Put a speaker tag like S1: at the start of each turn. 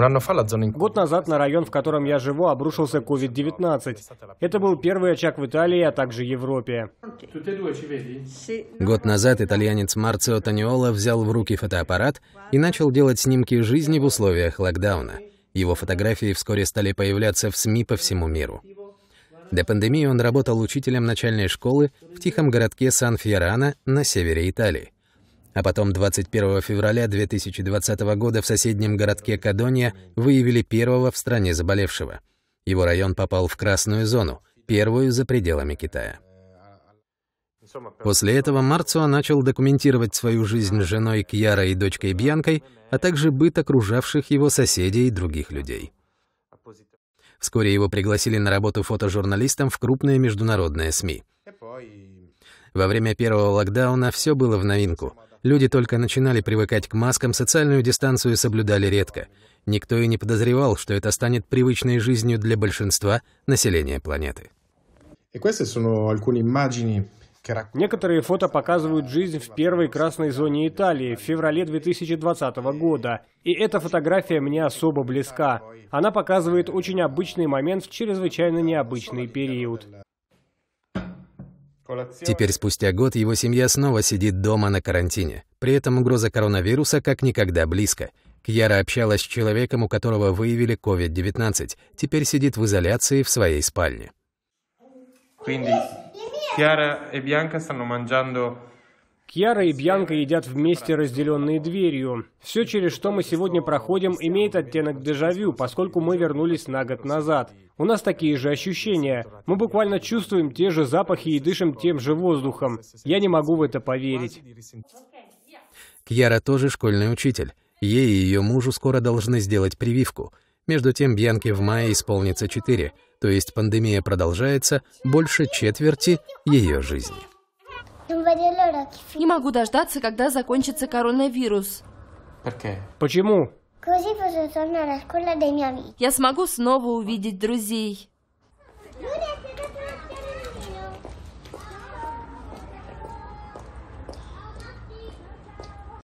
S1: Год назад на район, в котором я живу, обрушился COVID-19. Это был первый очаг в Италии, а также Европе.
S2: Год назад итальянец Марцио Таниола взял в руки фотоаппарат и начал делать снимки жизни в условиях локдауна. Его фотографии вскоре стали появляться в СМИ по всему миру. До пандемии он работал учителем начальной школы в тихом городке Сан-Фьерано на севере Италии а потом 21 февраля 2020 года в соседнем городке Кадония выявили первого в стране заболевшего. Его район попал в красную зону, первую за пределами Китая. После этого Марцо начал документировать свою жизнь с женой Кьярой и дочкой Бьянкой, а также быт окружавших его соседей и других людей. Вскоре его пригласили на работу фотожурналистом в крупные международные СМИ. Во время первого локдауна все было в новинку. Люди только начинали привыкать к маскам, социальную дистанцию соблюдали редко. Никто и не подозревал, что это станет привычной жизнью для большинства населения планеты.
S1: Некоторые фото показывают жизнь в первой красной зоне Италии в феврале 2020 года. И эта фотография мне особо близка. Она показывает очень обычный момент в чрезвычайно необычный период.
S2: Теперь спустя год его семья снова сидит дома на карантине. При этом угроза коронавируса как никогда близко. Кьяра общалась с человеком, у которого выявили COVID-19. Теперь сидит в изоляции в своей спальне.
S1: Quindi Chiara e Bianca stanno mangiando Кьяра и Бьянка едят вместе, разделенные дверью. Все, через что мы сегодня проходим, имеет оттенок дежавю, поскольку мы вернулись на год назад. У нас такие же ощущения. Мы буквально чувствуем те же запахи и дышим тем же воздухом. Я не могу в это поверить.
S2: Кьяра тоже школьный учитель. Ей и ее мужу скоро должны сделать прививку. Между тем, Бьянке в мае исполнится 4, то есть пандемия продолжается больше четверти ее жизни.
S1: Не могу дождаться, когда закончится коронавирус. Почему? Я смогу снова увидеть друзей.